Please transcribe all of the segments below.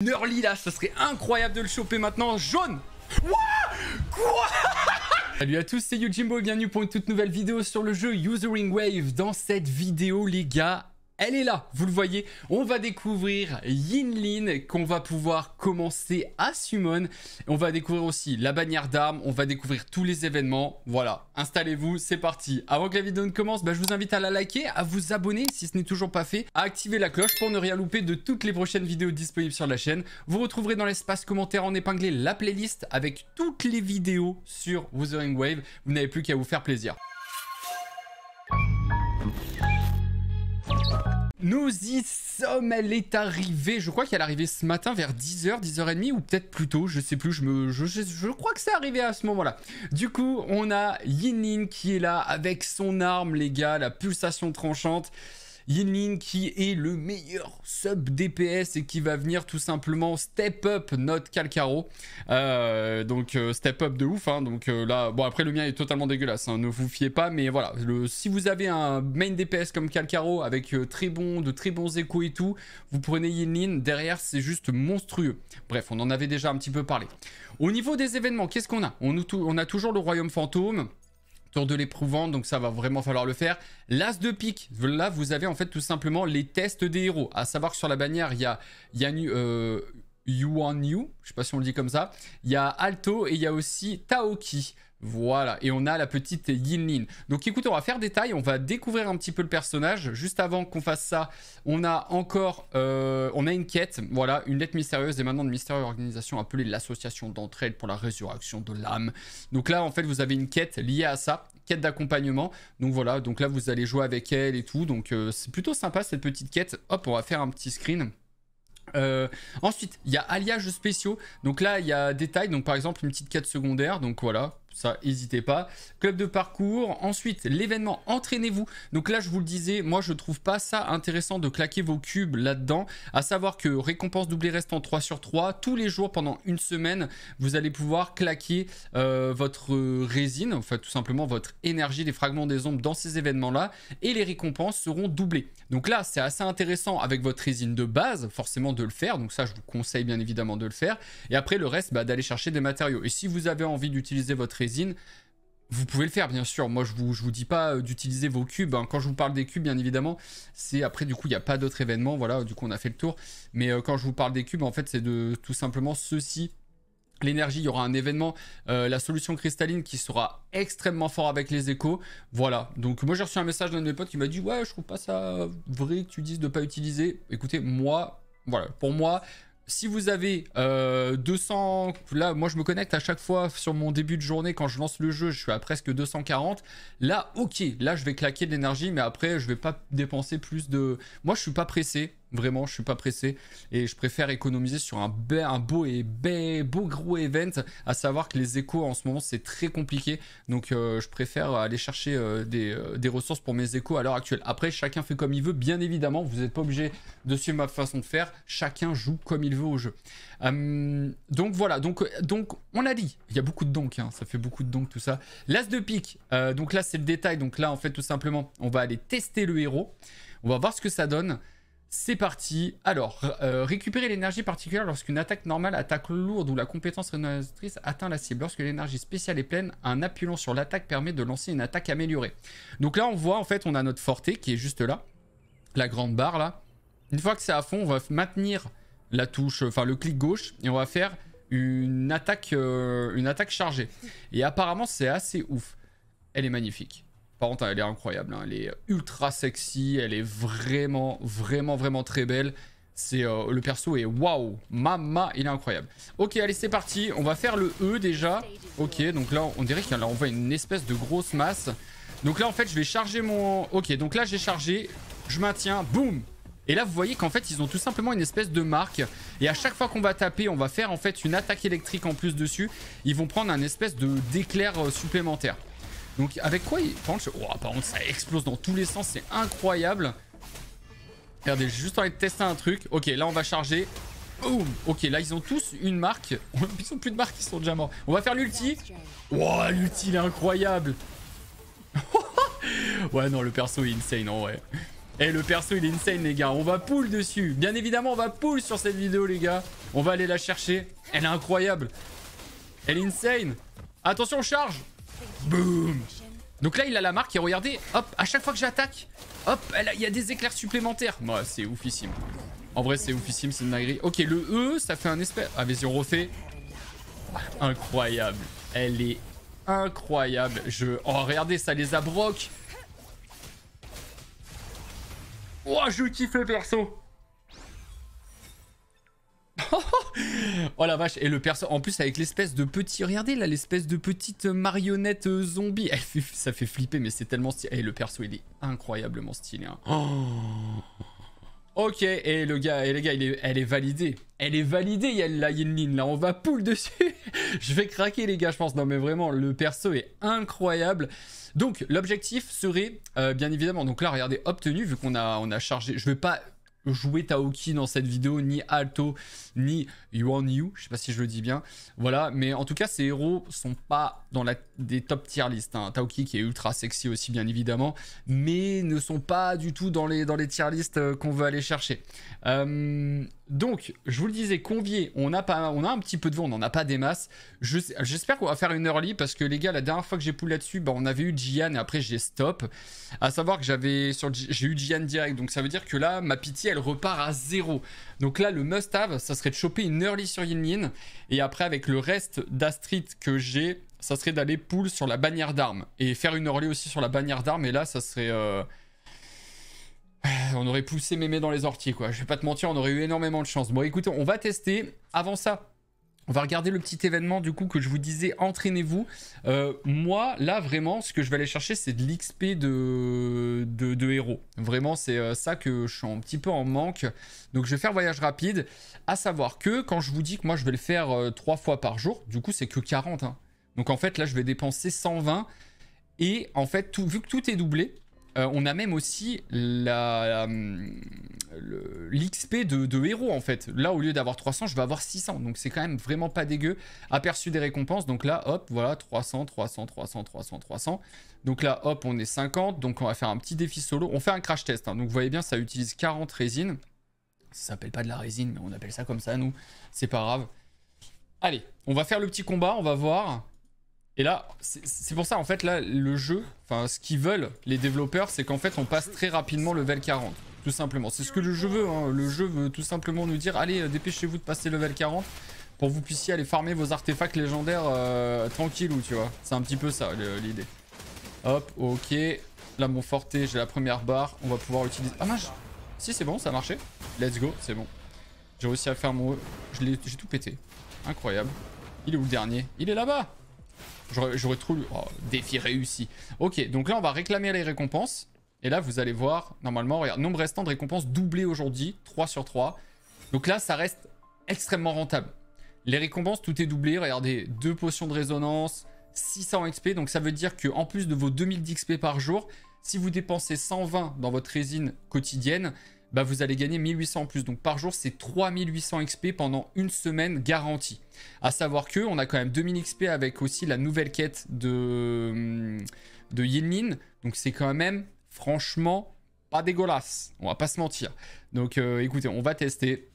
Nurly là, ça serait incroyable de le choper maintenant. Jaune Quoi Salut à tous, c'est Yujimbo et bienvenue pour une toute nouvelle vidéo sur le jeu Usering Wave. Dans cette vidéo les gars, elle est là, vous le voyez. On va découvrir Yin-Lin, qu'on va pouvoir commencer à summon. On va découvrir aussi la bannière d'armes, on va découvrir tous les événements. Voilà, installez-vous, c'est parti. Avant que la vidéo ne commence, bah, je vous invite à la liker, à vous abonner si ce n'est toujours pas fait, à activer la cloche pour ne rien louper de toutes les prochaines vidéos disponibles sur la chaîne. Vous retrouverez dans l'espace commentaire en épinglé la playlist avec toutes les vidéos sur Wuthering Wave. Vous n'avez plus qu'à vous faire plaisir. Nous y sommes, elle est arrivée. Je crois qu'elle est arrivée ce matin vers 10h, 10h30 ou peut-être plus tôt, je sais plus. Je, me, je, je, crois que c'est arrivé à ce moment-là. Du coup, on a Yin-Yin qui est là avec son arme, les gars, la pulsation tranchante. Yinlin qui est le meilleur sub DPS et qui va venir tout simplement step up notre Calcaro. Euh, donc euh, step up de ouf. Hein. donc euh, là, bon après le mien est totalement dégueulasse, hein. ne vous fiez pas, mais voilà. si vous avez un main DPS comme Calcaro avec très bon, de très bons échos et tout, vous prenez Yinlin, derrière c'est juste monstrueux. Bref, on en avait déjà un petit peu parlé. Au niveau des événements, qu'est-ce qu'on a on, on a toujours le Royaume Fantôme. Tour de l'éprouvant, donc ça va vraiment falloir le faire. L'as de pique, là vous avez en fait tout simplement les tests des héros. À savoir que sur la bannière, il y a, y a une, euh, Yuan Yu, je sais pas si on le dit comme ça. Il y a Alto et il y a aussi Taoki. Voilà, et on a la petite Yinlin. Donc écoutez, on va faire des tailles, on va découvrir un petit peu le personnage. Juste avant qu'on fasse ça, on a encore, euh, on a une quête, voilà, une lettre mystérieuse maintenant de mystérieuse organisation appelée l'association d'entraide pour la résurrection de l'âme. Donc là, en fait, vous avez une quête liée à ça, quête d'accompagnement. Donc voilà, donc là, vous allez jouer avec elle et tout. Donc euh, c'est plutôt sympa cette petite quête. Hop, on va faire un petit screen. Euh, ensuite, il y a alliages spéciaux. Donc là, il y a des tailles. Donc par exemple, une petite quête secondaire. Donc voilà, ça n'hésitez pas. Club de parcours, ensuite l'événement entraînez-vous. Donc là je vous le disais, moi je trouve pas ça intéressant de claquer vos cubes là-dedans, à savoir que récompense reste restant 3 sur 3, tous les jours pendant une semaine, vous allez pouvoir claquer euh, votre résine, enfin tout simplement votre énergie, les fragments des ombres dans ces événements-là, et les récompenses seront doublées. Donc là c'est assez intéressant avec votre résine de base, forcément de le faire, donc ça je vous conseille bien évidemment de le faire, et après le reste bah, d'aller chercher des matériaux. Et si vous avez envie d'utiliser votre résine. Vous pouvez le faire, bien sûr. Moi, je vous, dis pas euh, d'utiliser vos cubes. Hein. Quand je vous parle des cubes, bien évidemment, c'est après, du coup, il n'y a pas d'autres événements. Voilà, du coup, on a fait le tour. Mais euh, quand je vous parle des cubes, en fait, c'est de tout simplement ceci l'énergie, il y aura un événement, euh, la solution cristalline qui sera extrêmement fort avec les échos. Voilà. Donc moi j'ai reçu un message d'un de mes potes qui m'a dit ouais je trouve pas ça vrai que tu dises de pas utiliser. Écoutez moi, voilà, pour moi si vous avez 200, euh, là moi je me connecte à chaque fois sur mon début de journée quand je lance le jeu, je suis à presque 240. Là ok, là je vais claquer de l'énergie, mais après je vais pas dépenser plus de. Moi je suis pas pressé, Vraiment, je suis pas pressé et je préfère économiser sur un, beau et beau gros event. À savoir que les échos en ce moment c'est très compliqué, donc euh, je préfère aller chercher euh, euh, des, ressources pour mes échos à l'heure actuelle. Après, chacun fait comme il veut, bien évidemment. Vous n'êtes pas obligé de suivre ma façon de faire. Chacun joue comme il veut au jeu. Hum, donc voilà, donc on a dit. Il y a beaucoup de donc, hein. ça fait beaucoup de donc tout ça. L'as de pique. donc là c'est le détail. Donc là en fait tout simplement, on va aller tester le héros. On va voir ce que ça donne. C'est parti. Alors, euh, récupérer l'énergie particulière lorsqu'une attaque normale, attaque lourde ou la compétence rénovatrice atteint la cible. Lorsque l'énergie spéciale est pleine, un appuyant sur l'attaque permet de lancer une attaque améliorée. Donc là, on voit en fait, on a notre forté qui est juste là, la grande barre là. Une fois que c'est à fond, on va maintenir la touche, enfin le clic gauche, et on va faire une attaque, euh, une attaque chargée. Et apparemment, c'est assez ouf. Elle est magnifique. Par contre, elle est incroyable. Hein. Elle est ultra sexy. Elle est vraiment, vraiment, vraiment très belle. C'est euh, le perso est waouh, mama, il est incroyable. Ok, allez, c'est parti. On va faire le E déjà. Ok, donc là, on dirait qu'on voit une espèce de grosse masse. Donc là, en fait, je vais charger mon. Ok, donc là, j'ai chargé. Je maintiens. Boum. Et là, vous voyez qu'en fait, ils ont tout simplement une espèce de marque. Et à chaque fois qu'on va taper, on va faire en fait une attaque électrique en plus dessus. Ils vont prendre un espèce de d'éclair euh, supplémentaire. Donc avec quoi il... oh, par contre ça explose dans tous les sens, c'est incroyable. Regardez, j'ai juste envie de tester un truc. Ok, là on va charger. Boom Ok, là ils ont tous une marque. Ils ont plus de marque, ils sont déjà morts. On va faire l'ulti. Wow, oh, l'ulti il est incroyable. ouais, non, le perso est insane en vrai. Et eh, le perso il est insane les gars. On va pull dessus. Bien évidemment, on va pull sur cette vidéo les gars. On va aller la chercher. Elle est incroyable. Elle est insane. Attention, charge Boom. Donc là, il a la marque et regardez, hop, à chaque fois que j'attaque, hop, il y a des éclairs supplémentaires. Moi, c'est oufissime. En vrai, c'est oufissime, c'est une dinguerie. Ok, le E, ça fait un espèce... Ah, vas-y, on refait. Incroyable. Elle est incroyable. Je... Oh, regardez, ça les abroque. Oh, je kiffe le perso oh la vache, et le perso, en plus avec l'espèce de petit, regardez là, l'espèce de petite marionnette euh, zombie, ça fait flipper, mais c'est tellement stylé. Et le perso, il est incroyablement stylé. Hein. Ok, et le gars, et les gars, il est, elle est validée. Elle est validée, Yann, la là. On va poule dessus. je vais craquer, les gars, je pense. Non, mais vraiment, le perso est incroyable. Donc, l'objectif serait, euh, bien évidemment, donc là, regardez, obtenu, vu qu'on a, on a chargé. Je vais pas jouer Taoki dans cette vidéo, ni Alto, ni Yuan Yu, je sais pas si je le dis bien. Voilà, mais en tout cas, ces héros sont pas dans la, des top tier list. Hein. Taoki qui est ultra sexy aussi, bien évidemment, mais ne sont pas du tout dans les, dans les tier list euh, qu'on veut aller chercher. Euh, donc, je vous le disais, convié, on a, pas, on a un petit peu de vent, on n'en a pas des masses. J'espère qu'on va faire une early parce que les gars, la dernière fois que j'ai poulé là-dessus, bah, on avait eu Jian, et après j'ai stop. À savoir que j'avais j'ai eu Jian direct, donc ça veut dire que là, ma pitié, elle repart à zéro. Donc là, le must-have, ça serait de choper une early sur Yin et après avec le reste d'Astrid que j'ai, ça serait d'aller poule sur la bannière d'armes et faire une early aussi sur la bannière d'armes. Et là, ça serait... Euh, on aurait poussé mémé dans les orties, quoi. Je vais pas te mentir, on aurait eu énormément de chance. Bon, écoutez, on va tester. Avant ça, on va regarder le petit événement du coup que je vous disais, entraînez-vous. Euh, moi, là, vraiment, ce que je vais aller chercher, c'est de l'XP de, de, héros. Vraiment, c'est euh, ça que je suis un petit peu en manque. Donc, je vais faire voyage rapide. À savoir que quand je vous dis que moi, je vais le faire euh, trois fois par jour, du coup, c'est que 40. Hein. Donc, en fait, là, je vais dépenser 120. Et en fait, vu que tout est doublé, euh, on a même aussi hum, l'XP de, héros en fait. Là, au lieu d'avoir 300, je vais avoir 600. Donc c'est quand même vraiment pas dégueu. Aperçu des récompenses. Donc là, hop, voilà, 300, 300, 300, 300, 300. Donc là, hop, on est 50. Donc on va faire un petit défi solo. On fait un crash test. Hein. Donc vous voyez bien, ça utilise 40 résines. Ça s'appelle pas de la résine, mais on appelle ça comme ça, nous. C'est pas grave. Allez, on va faire le petit combat. On va voir. Et là, c'est pour ça, en fait, là, le jeu, enfin, ce qu'ils veulent, les développeurs, c'est qu'en fait, on passe très rapidement level 40. Tout simplement. C'est ce que le jeu veut. Hein. Le jeu veut tout simplement nous dire, allez, euh, dépêchez-vous de passer level 40 pour que vous puissiez aller farmer vos artefacts légendaires euh, tranquilles ou tu vois. C'est un petit peu ça, l'idée. Hop, ok. Là, mon forte, j'ai la première barre. On va pouvoir utiliser... Ah, mince Si, c'est bon, ça a marché. Let's go, c'est bon. J'ai réussi à faire mon... J'ai tout pété. Incroyable. Il est où le dernier Il est là-bas J'aurais trouvé le oh, défi réussi. Ok, donc là, on va réclamer les récompenses. Et là, vous allez voir, normalement, regarde, nombre restant de récompenses doublé aujourd'hui, 3 sur 3. Donc là, ça reste extrêmement rentable. Les récompenses, tout est doublé. Regardez, 2 potions de résonance, 600 XP. Donc ça veut dire qu'en plus de vos 2000 XP par jour, si vous dépensez 120 dans votre résine quotidienne, bah vous allez gagner 1800 en plus. Donc par jour, c'est 3800 XP pendant une semaine garantie. A savoir que on a quand même 2000 XP avec aussi la nouvelle quête de, hum, de Yinlin. Donc c'est quand même, franchement, pas dégueulasse. On va pas se mentir. Donc euh, écoutez, on va tester.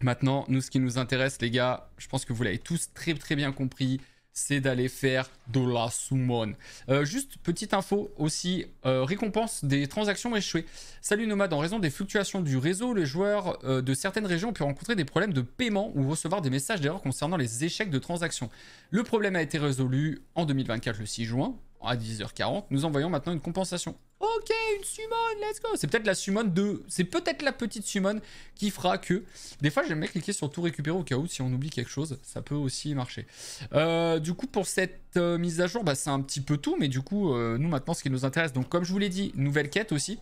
Maintenant, nous, ce qui nous intéresse, les gars, je pense que vous l'avez tous très très bien compris c'est d'aller faire de la summon. Euh, juste petite info aussi, euh, récompense des transactions échouées. Salut Nomade, en raison des fluctuations du réseau, les joueurs euh, de certaines régions ont pu rencontrer des problèmes de paiement ou recevoir des messages d'erreur concernant les échecs de transactions. Le problème a été résolu en 2024 le 6 juin à 10h40. Nous envoyons maintenant une compensation Ok, une summon, let's go. C'est peut-être la summon de... C'est peut-être la petite summon qui fera que... Des fois, j'aime bien cliquer sur tout récupérer au cas où si on oublie quelque chose. Ça peut aussi marcher. Euh, du coup, pour cette euh, mise à jour, bah, c'est un petit peu tout. Mais du coup, euh, nous, maintenant, ce qui nous intéresse... Donc, comme je vous l'ai dit, nouvelle quête aussi.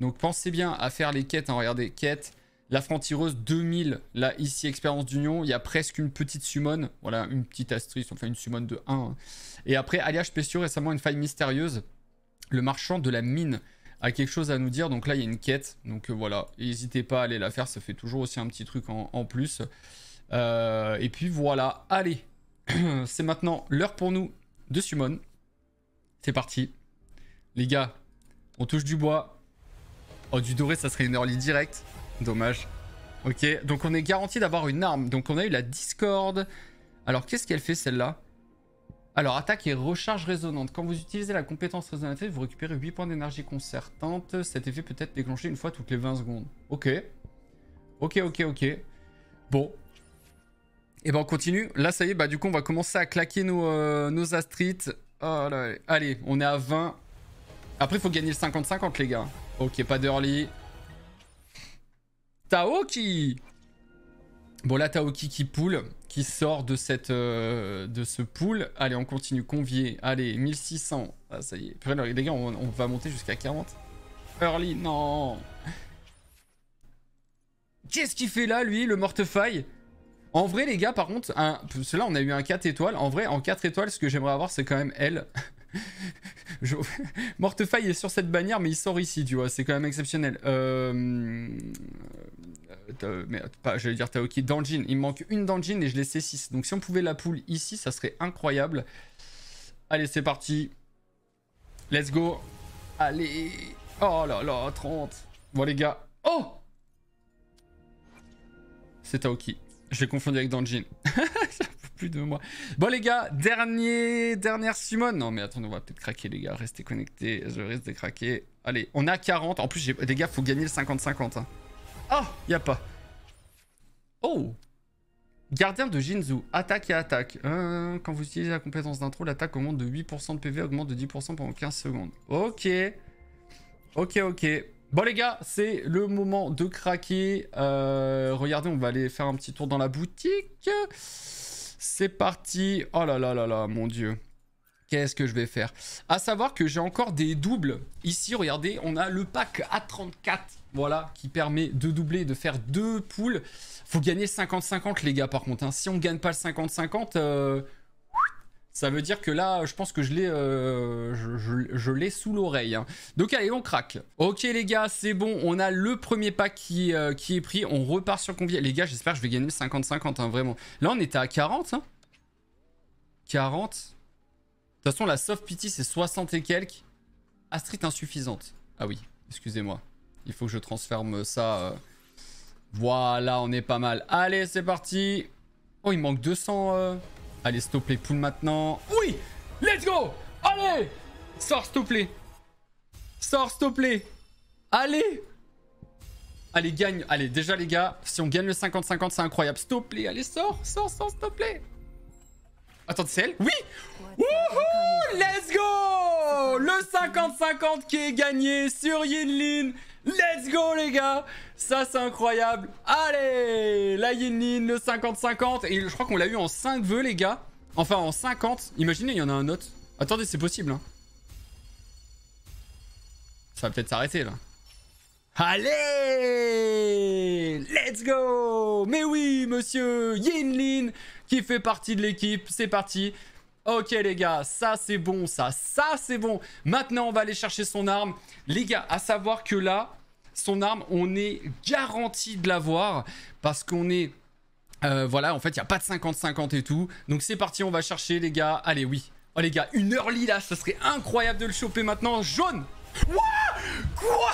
Donc, pensez bien à faire les quêtes. Hein, regardez, quête... La frontireuse 2000, là, ici, expérience d'union. Il y a presque une petite summon. Voilà, une petite astrice, enfin une summon de 1. Hein. Et après, alliage spéciaux, récemment, une faille mystérieuse. Le marchand de la mine a quelque chose à nous dire. Donc là, il y a une quête. Donc euh, voilà, n'hésitez pas à aller la faire. Ça fait toujours aussi un petit truc en, plus. Euh, et puis voilà, allez. C'est maintenant l'heure pour nous de Summon. C'est parti. Les gars, on touche du bois. Oh, du doré, ça serait une early direct. Dommage. Ok, donc on est garanti d'avoir une arme. Donc on a eu la Discord. Alors qu'est-ce qu'elle fait celle-là alors, attaque et recharge résonante. Quand vous utilisez la compétence résonante, vous récupérez 8 points d'énergie concertante. Cet effet peut être déclenché une fois toutes les 20 secondes. Ok. Ok, ok, ok. Bon. Et eh ben on continue. Là, ça y est, bah du coup, on va commencer à claquer nos, euh, astrites. Oh allez, on est à 20. Après, il faut gagner le 50-50, les gars. Ok, pas d'early. Taoki Bon, là, Taoki qui poule, qui sort de, cette, euh, de ce pool. Allez, on continue. Convier, allez, 1600. Ah, ça y est. les gars, on, va monter jusqu'à 40. Early, non Qu'est-ce qu'il fait là, lui, le mortefaille En vrai, les gars, par contre, un... cela, on a eu un 4 étoiles. En vrai, en 4 étoiles, ce que j'aimerais avoir, c'est quand même elle. Mortefaille est sur cette bannière, mais il sort ici, tu vois. C'est quand même exceptionnel. Euh mais pas, j'allais dire Taoki, Danjin. Il me manque une Danjin et je laissais 6 Donc si on pouvait la poule ici, ça serait incroyable. Allez, c'est parti. Let's go. Allez. Oh là là, 30. Bon les gars. Oh C'est Taoki. Je l'ai confondu avec Danjin. plus de moi. Bon les gars, dernier, dernière Simone. Non mais attendez, on va peut-être craquer les gars. Restez connectés, je risque de craquer. Allez, on a 40. En plus, les gars, faut gagner le 50-50. Hein. Ah, y a pas. Oh Gardien de Jinzu, attaque et attaque. Euh, quand vous utilisez la compétence d'intro, l'attaque augmente de 8% de PV, augmente de 10% pendant 15 secondes. Ok. Ok, ok. Bon les gars, c'est le moment de craquer. Euh, regardez, on va aller faire un petit tour dans la boutique. C'est parti. Oh là là là là, mon dieu. Qu'est-ce que je vais faire À savoir que j'ai encore des doubles. Ici, regardez, on a le pack A34, voilà, qui permet de doubler, de faire deux poules. Faut gagner 50-50, les gars, par contre. Hein. Si on ne gagne pas le 50-50, euh, ça veut dire que là, je pense que je l'ai euh, sous l'oreille. Hein. Donc allez, on craque. Ok les gars, c'est bon. On a le premier pack qui, euh, qui est pris. On repart sur combien Les gars, j'espère que je vais gagner le 50-50, hein, vraiment. Là, on était à 40. 40 de toute façon, la soft pity, c'est 60 et quelques. Astrid insuffisante. Ah oui, excusez-moi. Il faut que je transforme ça. Euh, voilà, on est pas mal. Allez, c'est parti. Oh, il manque 200. Euh. Allez, stop les poules maintenant. Oui Let's go Allez Sors, stop les. plaît. Sors, s'il Allez Allez, gagne. Allez, déjà, les gars, si on gagne le 50-50, c'est incroyable. Stop les. allez, sors, sors, sors, stop les. plaît. Attendez, c'est elle Oui Wouhou Let's go Le 50-50 qui est gagné sur Yinlin Let's go les gars Ça c'est incroyable Allez La Yinlin, le 50-50 Et je crois qu'on l'a eu en 5 vœux les gars Enfin en 50 Imaginez, il y en a un autre. Attendez, c'est possible hein. Ça va peut-être s'arrêter là. Allez Let's go Mais oui, monsieur Yinlin qui fait partie de l'équipe. C'est parti. Ok les gars, ça c'est bon, ça, ça c'est bon. Maintenant, on va aller chercher son arme. Les gars, à savoir que là, son arme, on est garanti de l'avoir parce qu'on est... Euh, voilà, en fait, il n'y a pas de 50-50 et tout. Donc c'est parti, on va chercher les gars. Allez, oui. Oh les gars, une early là, ça serait incroyable de le choper maintenant. Jaune Quoi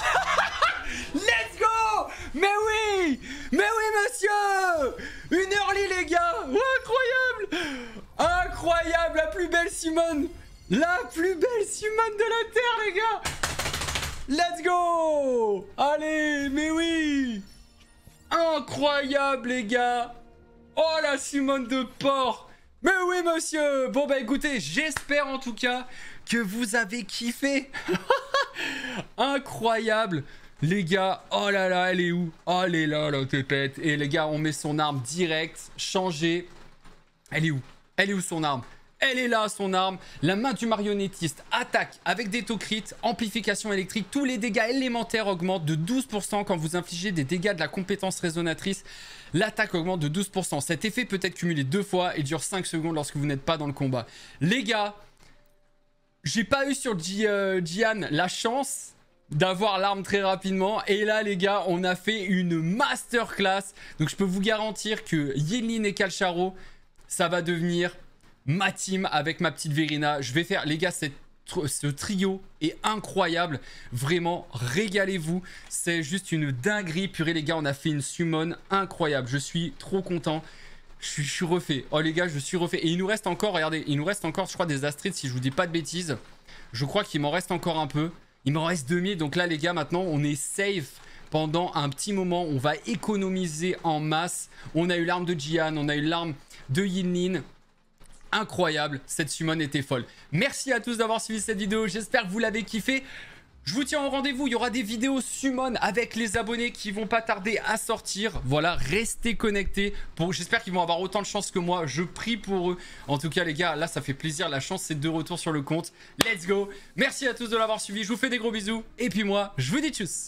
Let's go Mais oui Mais oui, monsieur Une early, les gars Incroyable Incroyable La plus belle Simone La plus belle Simone de la Terre, les gars Let's go Allez, mais oui Incroyable, les gars Oh, la Simone de porc mais oui, monsieur Bon, bah écoutez, j'espère en tout cas que vous avez kiffé Incroyable les gars, oh là là, elle est où Oh, elle est là, là, t'es pète. Et les gars, on met son arme direct, changer. Elle est où Elle est où son arme elle est là, son arme. La main du marionnettiste attaque avec des taux amplification électrique. Tous les dégâts élémentaires augmentent de 12% quand vous infligez des dégâts de la compétence résonatrice. L'attaque augmente de 12%. Cet effet peut être cumulé deux fois et dure 5 secondes lorsque vous n'êtes pas dans le combat. Les gars, j'ai pas eu sur euh, Gian la chance d'avoir l'arme très rapidement. Et là, les gars, on a fait une masterclass. Donc, je peux vous garantir que Yelin et Kalcharo ça va devenir ma team avec ma petite Verina. Je vais faire, les gars, ce trio est incroyable. Vraiment, régalez-vous. C'est juste une dinguerie. Purée, les gars, on a fait une summon incroyable. Je suis trop content. Je suis, refait. Oh, les gars, je suis refait. Et il nous reste encore, regardez, il nous reste encore, je crois, des Astrides, si je vous dis pas de bêtises. Je crois qu'il m'en reste encore un peu. Il m'en reste 2000, donc là les gars, maintenant on est safe pendant un petit moment. On va économiser en masse. On a eu l'arme de Jian, on a eu l'arme de Yinlin. Incroyable, cette summon était folle. Merci à tous d'avoir suivi cette vidéo, j'espère que vous l'avez kiffé. Je vous tiens au rendez-vous, il y aura des vidéos Summon avec les abonnés qui vont pas tarder à sortir. Voilà, restez connectés. Pour... J'espère qu'ils vont avoir autant de chance que moi, je prie pour eux. En tout cas les gars, là ça fait plaisir, la chance c'est de retour sur le compte. Let's go Merci à tous de l'avoir suivi, je vous fais des gros bisous. Et puis moi, je vous dis tchuss